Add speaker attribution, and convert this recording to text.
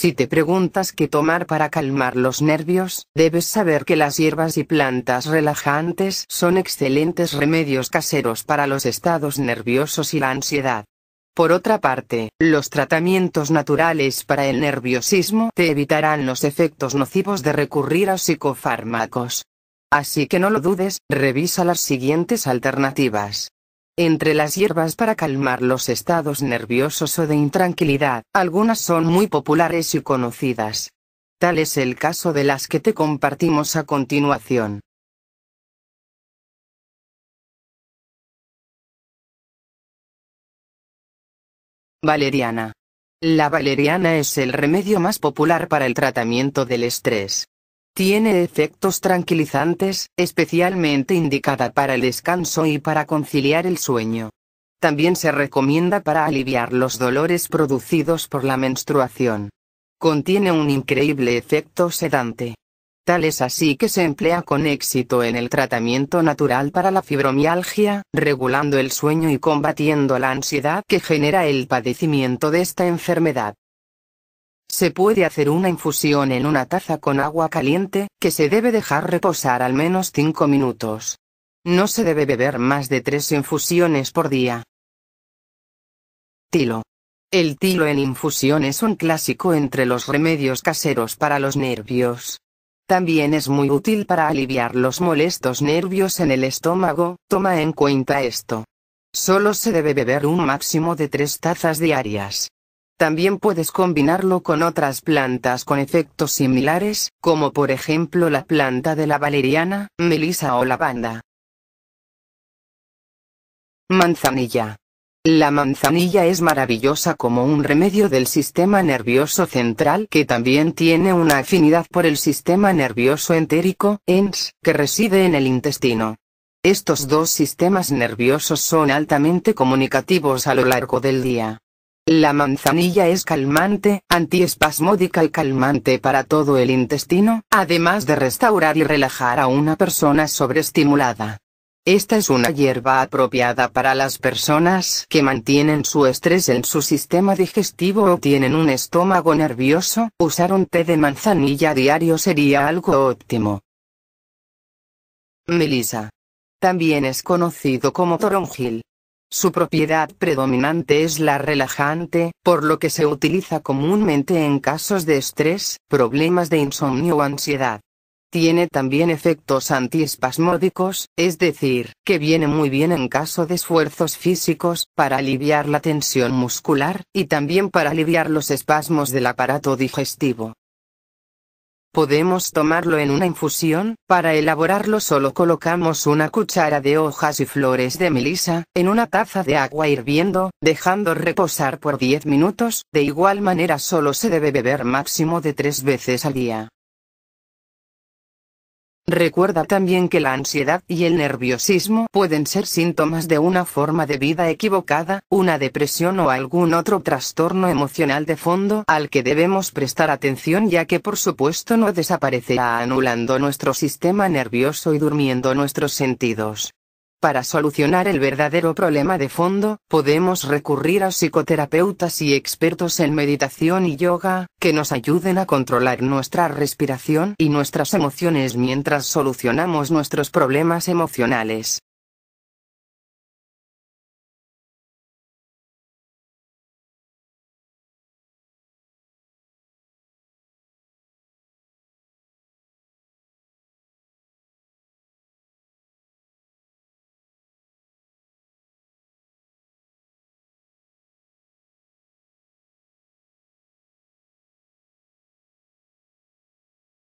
Speaker 1: Si te preguntas qué tomar para calmar los nervios, debes saber que las hierbas y plantas relajantes son excelentes remedios caseros para los estados nerviosos y la ansiedad. Por otra parte, los tratamientos naturales para el nerviosismo te evitarán los efectos nocivos de recurrir a psicofármacos. Así que no lo dudes, revisa las siguientes alternativas entre las hierbas para calmar los estados nerviosos o de intranquilidad. Algunas son muy populares y conocidas. Tal es el caso de las que te compartimos a continuación. Valeriana. La valeriana es el remedio más popular para el tratamiento del estrés. Tiene efectos tranquilizantes, especialmente indicada para el descanso y para conciliar el sueño. También se recomienda para aliviar los dolores producidos por la menstruación. Contiene un increíble efecto sedante. Tal es así que se emplea con éxito en el tratamiento natural para la fibromialgia, regulando el sueño y combatiendo la ansiedad que genera el padecimiento de esta enfermedad. Se puede hacer una infusión en una taza con agua caliente, que se debe dejar reposar al menos 5 minutos. No se debe beber más de 3 infusiones por día. Tilo. El tilo en infusión es un clásico entre los remedios caseros para los nervios. También es muy útil para aliviar los molestos nervios en el estómago, toma en cuenta esto. Solo se debe beber un máximo de 3 tazas diarias. También puedes combinarlo con otras plantas con efectos similares, como por ejemplo la planta de la valeriana, melisa o lavanda. Manzanilla. La manzanilla es maravillosa como un remedio del sistema nervioso central que también tiene una afinidad por el sistema nervioso entérico, ENS, que reside en el intestino. Estos dos sistemas nerviosos son altamente comunicativos a lo largo del día. La manzanilla es calmante, antiespasmódica y calmante para todo el intestino, además de restaurar y relajar a una persona sobreestimulada. Esta es una hierba apropiada para las personas que mantienen su estrés en su sistema digestivo o tienen un estómago nervioso, usar un té de manzanilla diario sería algo óptimo. Melissa. También es conocido como toronjil. Su propiedad predominante es la relajante, por lo que se utiliza comúnmente en casos de estrés, problemas de insomnio o ansiedad. Tiene también efectos antiespasmódicos, es decir, que viene muy bien en caso de esfuerzos físicos, para aliviar la tensión muscular, y también para aliviar los espasmos del aparato digestivo. Podemos tomarlo en una infusión, para elaborarlo solo colocamos una cuchara de hojas y flores de melisa, en una taza de agua hirviendo, dejando reposar por 10 minutos, de igual manera solo se debe beber máximo de 3 veces al día. Recuerda también que la ansiedad y el nerviosismo pueden ser síntomas de una forma de vida equivocada, una depresión o algún otro trastorno emocional de fondo al que debemos prestar atención ya que por supuesto no desaparecerá anulando nuestro sistema nervioso y durmiendo nuestros sentidos. Para solucionar el verdadero problema de fondo, podemos recurrir a psicoterapeutas y expertos en meditación y yoga, que nos ayuden a controlar nuestra respiración y nuestras emociones mientras solucionamos nuestros problemas emocionales.